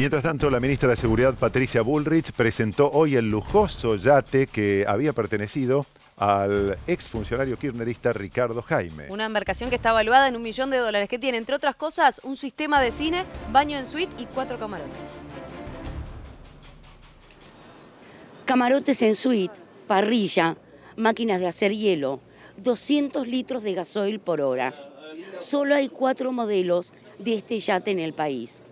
Mientras tanto, la ministra de Seguridad Patricia Bullrich presentó hoy el lujoso yate que había pertenecido al exfuncionario kirchnerista Ricardo Jaime. Una embarcación que está evaluada en un millón de dólares, que tiene, entre otras cosas, un sistema de cine, baño en suite y cuatro camarotes. Camarotes en suite, parrilla, máquinas de hacer hielo, 200 litros de gasoil por hora. Solo hay cuatro modelos de este yate en el país.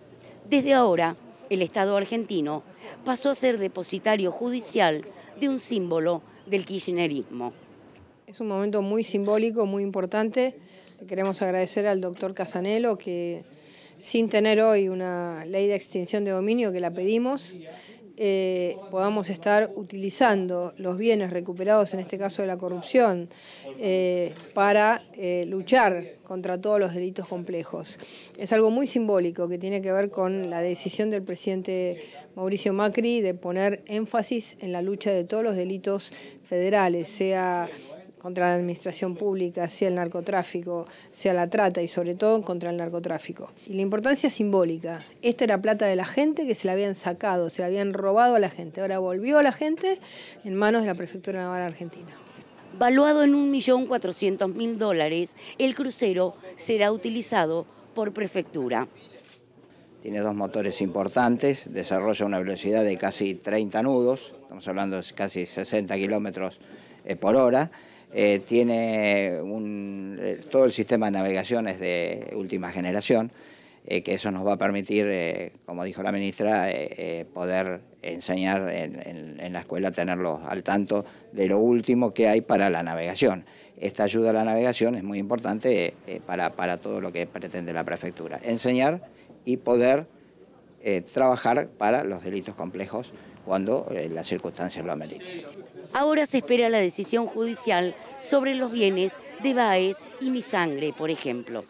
Desde ahora, el Estado argentino pasó a ser depositario judicial de un símbolo del kirchnerismo. Es un momento muy simbólico, muy importante. Queremos agradecer al doctor Casanelo que sin tener hoy una ley de extinción de dominio que la pedimos, eh, podamos estar utilizando los bienes recuperados, en este caso de la corrupción, eh, para eh, luchar contra todos los delitos complejos. Es algo muy simbólico que tiene que ver con la decisión del presidente Mauricio Macri de poner énfasis en la lucha de todos los delitos federales, sea contra la administración pública, sea el narcotráfico, sea la trata y sobre todo contra el narcotráfico. Y la importancia simbólica. Esta era plata de la gente que se la habían sacado, se la habían robado a la gente. Ahora volvió a la gente en manos de la Prefectura Navarra Argentina. Valuado en 1.400.000 dólares, el crucero será utilizado por prefectura. Tiene dos motores importantes, desarrolla una velocidad de casi 30 nudos, estamos hablando de casi 60 kilómetros eh, por hora. Eh, tiene eh, todo el sistema de navegación es de última generación, eh, que eso nos va a permitir, como dijo la ministra, poder enseñar en, la escuela, tenerlos al tanto de lo último que hay para la navegación. Esta ayuda a la navegación es muy importante para, todo lo que pretende la prefectura. Enseñar y poder trabajar para los delitos complejos cuando las circunstancias lo ameriten. Ahora se espera la decisión judicial sobre los bienes de Baez y Mi Sangre, por ejemplo.